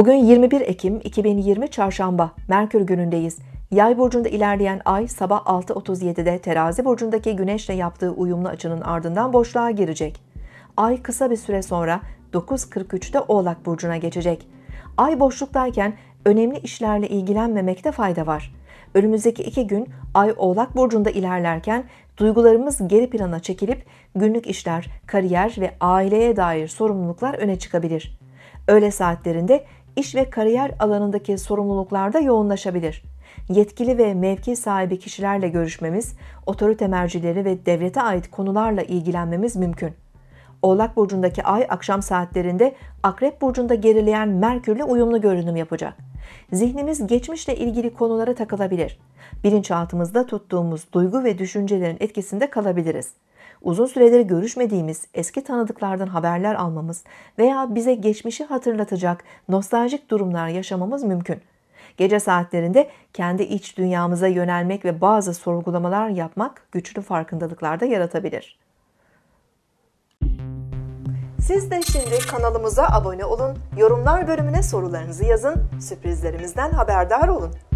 Bugün 21 Ekim 2020 Çarşamba, Merkür günündeyiz. Yay burcunda ilerleyen ay sabah 6.37'de terazi burcundaki güneşle yaptığı uyumlu açının ardından boşluğa girecek. Ay kısa bir süre sonra 9.43'te Oğlak burcuna geçecek. Ay boşluktayken önemli işlerle ilgilenmemekte fayda var. Önümüzdeki iki gün Ay Oğlak burcunda ilerlerken duygularımız geri plana çekilip günlük işler, kariyer ve aileye dair sorumluluklar öne çıkabilir. Öğle saatlerinde iş ve kariyer alanındaki sorumluluklar da yoğunlaşabilir. Yetkili ve mevki sahibi kişilerle görüşmemiz, otorite mercileri ve devlete ait konularla ilgilenmemiz mümkün. Oğlak burcundaki ay akşam saatlerinde Akrep burcunda gerileyen Merkürle uyumlu görünüm yapacak. Zihnimiz geçmişle ilgili konulara takılabilir. Bilinçaltımızda tuttuğumuz duygu ve düşüncelerin etkisinde kalabiliriz uzun süredir görüşmediğimiz eski tanıdıklardan haberler almamız veya bize geçmişi hatırlatacak nostaljik durumlar yaşamamız mümkün. Gece saatlerinde kendi iç dünyamıza yönelmek ve bazı sorgulamalar yapmak güçlü farkındalıklarda yaratabilir. Siz de şimdi kanalımıza abone olun, yorumlar bölümüne sorularınızı yazın, sürprizlerimizden haberdar olun.